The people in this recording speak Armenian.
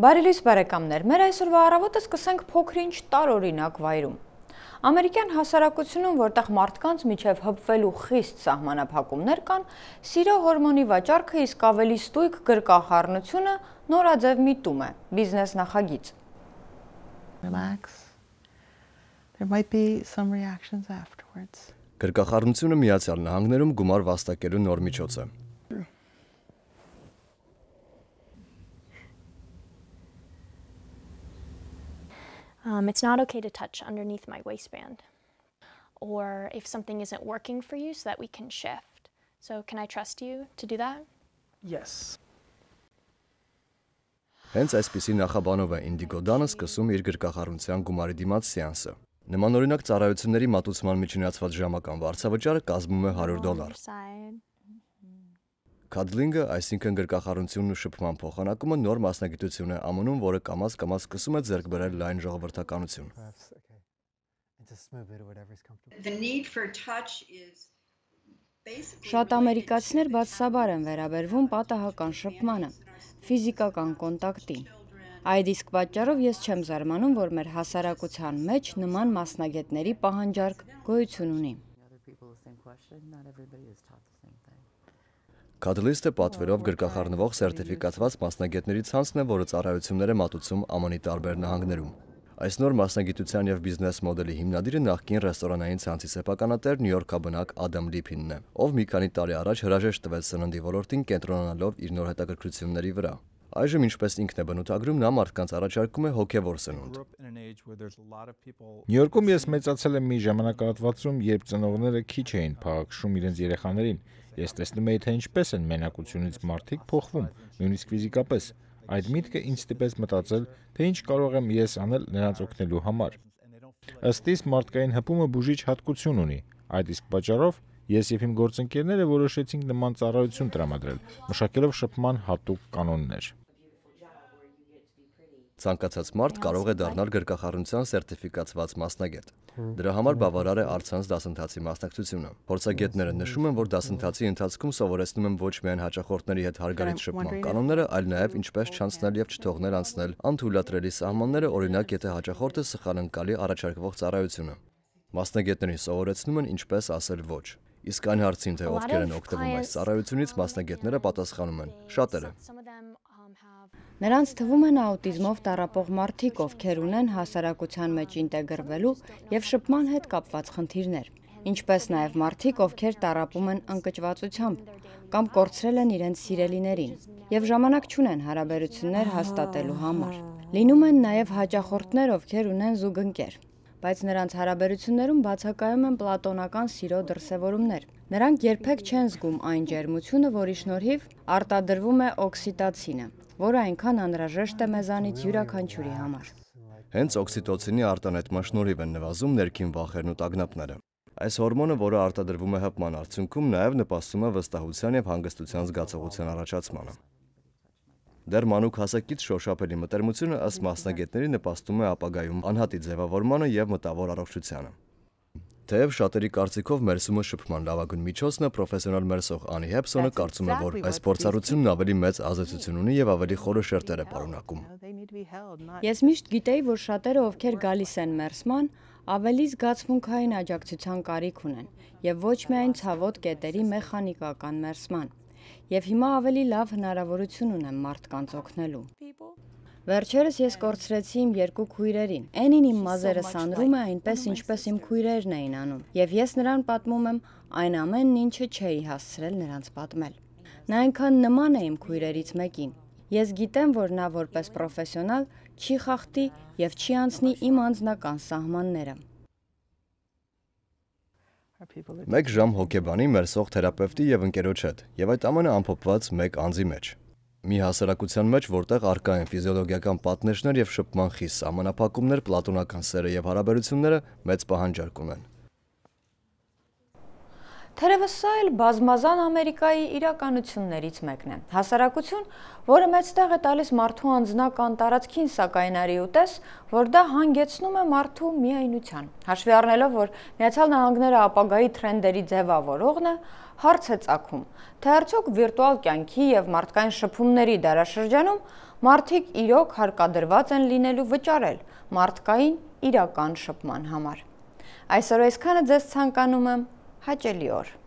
Բարելիս բարեկամներ, մեր այսօրվա առավոտը սկսենք փոքրինչ տարօրինակ վայրում։ Ամերիկյան հասարակությունում, որտեղ մարդկանց միջև հպվելու խիստ սահմանափակումներ կան, սիրո հորմոնի վաճառքը իսկ ավելի ստույգ գրկախառնությունը նորաձև միտում է, բիզնես նախագիծ։ Relax. There might be some reactions afterwards. Գրկախառնությունը Միացյալ Նահանգներում գումար վաստակելու նոր միջոց է։ Um, it's not okay to touch underneath my waistband. Or if something isn't working for you, so that we can shift. So, can I trust you to do that? Yes. Հենց այսպիսի նախաբանով է Indigo Dana սկսում իր գրկախառնության գումարի դիմաց սեանսը։ Նմանօրինակ ծառայությունների մատուցման միջնացված ժամական վարձավճարը կազմում է 100 դոլար։ Cuddling-ը, այսինքն գրկախառնությունն ու շփման փոխանակումը նոր մասնագիտություն է ԱՄՆ-ում, որը կամաց-կամաց սկսում է ձեռք բերել լայն ժողովրդականություն։ Շատ ամերիկացիներ բացսաբար են վերաբերվում պատահական շփմանը, ֆիզիկական կոնտակտին։ Այդ իսկ պատճառով ես չեմ զարմանում, որ մեր հասարակության մեջ նման մասնագետների պահանջարկ գոյություն ունի։ Կատլիստը պատվերով գրկախառնվող սերտիֆիկացված մասնագետների ցանցն է, որը ծառայությունները մատուցում ԱՄՆ-ի տարբեր նահանգներում։ Այս նոր մասնագիտության եւ բիզնես մոդելի հիմնադիրը նախկին ռեստորանային ցանցի սեփականատեր Նյու Յորքաբնակ Ադամ Լիփինն է, ով մի քանի տարի առաջ հրաժեշտ տվեց սննդի ոլորտին կենտրոնանալով իր նոր հետաքրքրությունների վրա։ Այժմ ինչպես ինքն է բնութագրում, նա մարդկանց առաջարկում է հոգևոր սնունդ։ Նյու Յորքում ես մեծացել եմ մի ժամանակահատվածում, երբ ծնողները քիչ էին փաղաքշում իրենց երեխաներին։ Ես տեսնում էի, թե ինչպես են մենակությունից մարդիկ փոխվում, նույնիսկ ֆիզիկապես։ Այդ միտքը ինձ ստիպեց մտածել, թե ինչ կարող եմ ես անել նրանց օգնելու համար։ Ըստ իս մարդկային հպումը բուժիչ հատկություն ունի։ Այդ իսկ պատճառով Ես եւ իմ գործընկերները որոշեցինք նման ծառայություն տրամադրել, մշակելով շփման հատուկ կանոններ։ Ցանկացած մարդ կարող է դառնալ գրկախառնության սերտիֆիկացված մասնագետ։ Դրա համար բավարար է առցանց դասընթացի մասնակցությունը։ Փորձագետները նշում են, որ դասընթացի ընթացքում սովորեցնում են ոչ միայն հաճախորդների հետ հարգալից շփման կանոնները, այլ նաև ինչպես չանցնել եւ չթողնել անցնել անթույլատրելի սահմանները, օրինակ, եթե հաճախորդը սխալընկալի առաջարկվող ծառայությունը։ Մասնագետներին սովորեցնում են ինչպես ասել ոչ։ Իսկ այն հարցին, թե ովքեր են օգտվում այս ծառայությունից, մասնագետները պատասխանում են՝ շատերը։ Նրանց թվում են աուտիզմով տարապող մարդիկ, ովքեր ունեն հասարակության մեջ ինտեգրվելու եւ շփման հետ կապված խնդիրներ, ինչպես նաեւ մարդիկ, ովքեր տարապում են ընկճվածությամբ կամ կորցրել են իրենց սիրելիներին եւ ժամանակ չունեն հարաբերություններ հաստատելու համար։ Լինում են նաեւ հաճախորդներ, ովքեր ունեն զուգընկեր բայց նրանց հարաբերություններում բացակայում են պլատոնական սիրո դրսևորումներ։ Նրանք երբեք չեն զգում այն ջերմությունը, որի շնորհիվ արտադրվում է օքսիտացինը, որը այնքան անհրաժեշտ է մեզանից յուրաքանչյուրի համար։ Հենց օքսիտոցինի արտանետման շնորհիվ են նվազում ներքին վախերն ու տագնապները։ Այս հորմոնը, որը արտադրվում է հպման արդյունքում, նաև նպաստում է վստահության եւ հանգստության զգացողության առաջացմանը։ Դեռ մանուկ հասակից շոշափելի մտերմությունը ըստ մասնագետների նպաստում է ապագայում անհատի ձևավորմանը եւ մտավոր առողջությանը։ Թեև շատերի կարծիքով մերսումը շփման լավագույն միջոցն է, պրոֆեսիոնալ մերսող Անի Հեփսոնը կարծում է, որ այս փորձառությունն ավելի մեծ ազդեցություն ունի եւ ավելի խորը շերտեր է պարունակում։ Ես միշտ գիտեի, որ շատերը, ովքեր գալիս են մերսման, ավելի զգացմունքային աջակցության կարիք ունեն եւ ոչ միայն ցավոտ կետերի մեխանիկական մերսման եւ հիմա ավելի լավ հնարավորություն ունեմ մարդկանց օգնելու։ Վերջերս ես կորցրեցի իմ երկու քույրերին։ Էնին իմ մազերը սանրում է այնպես ինչպես իմ քույրերն էին անում, եւ ես նրան պատմում եմ այն ամենն ինչը չէի հասցրել նրանց պատմել։ Նա այնքան նման է իմ քույրերից մեկին։ Ես գիտեմ, որ նա որպես պրոֆեսիոնալ չի խախտի եւ չի անցնի իմ անձնական սահմանները։ Մեկ ժամ հոգեբանի մերսող թերապևտի եւ ընկերոջ հետ եւ այդ ամենը ամփոփված մեկ անձի մեջ։ Մի հասարակության մեջ, որտեղ արկա են ֆիզիոլոգիական պատնեշներ եւ շփման խիստ սահմանափակումներ, պլատոնական սերը եւ հարաբերությունները մեծ պահանջարկ ունեն։ Թերևս սա էլ բազմազան Ամերիկայի իրականություններից մեկն է։ Հասարակություն, որը մեծ տեղ է տալիս մարդու անձնական տարածքին սակայն արի ուտես, որ դա հանգեցնում է մարդու միայնության։ Հաշվի առնելով, որ Միացյալ Նահանգները ապագայի տրենդերի ձևավորողն է, հարց է ծագում, թե արդյոք վիրտուալ կյանքի եւ մարդկային շփումների դարաշրջանում մարդիկ իրոք հարկադրված են լինելու վճարել մարդկային իրական շփման համար։ Այսօր այսքանը ձեզ ցանկանում եմ haceliyor.